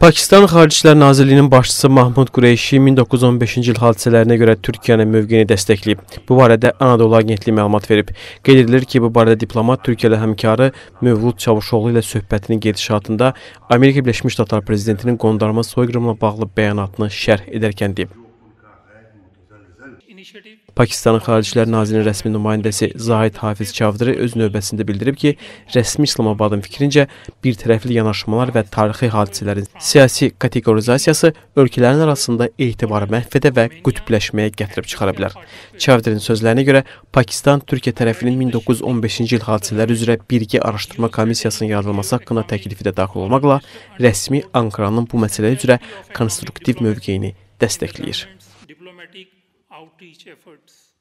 Pakistan Xarici İşlər Nazirliyinin başçısı Mahmud Qureyşi 1915-ci il hadisələrinə görə Türkiyənin mövqeyini dəstəkləyib. Bu barədə Anadolu Agentliyi məlumat verib. Qeyd edilir ki, bu barədə diplomat Türkiyəli həmkarı Mövlud Çavuşoğlu ilə söhbətinin gedişatında Amerika Birləşmiş Ştatları prezidentinin qondarma soyqırımla bağlı bəyanatını şərh edərkən deyib. Pakistanın Xaricilər Nazirinin rəsmi nümayəndəsi Zahid Hafiz Çavdırı öz növbəsində bildirib ki, rəsmi İslamabadın fikrincə birtərəfli yanaşmalar və tarixi hadisələrin siyasi kateqorizasiyası ölkələrin arasında etibarı məhv edə və qütbləşməyə gətirib çıxara bilər. Çavdırın sözlərinə görə Pakistan Türkiyə tərəfinin 1915-ci il hadisələri üzrə birgə araşdırma komissiyasının yaradılması haqqında təklifi də daxil olmaqla rəsmi Ankaranın bu məsələ üzrə konstruktiv mövqeyini dəstəkləyir. outreach efforts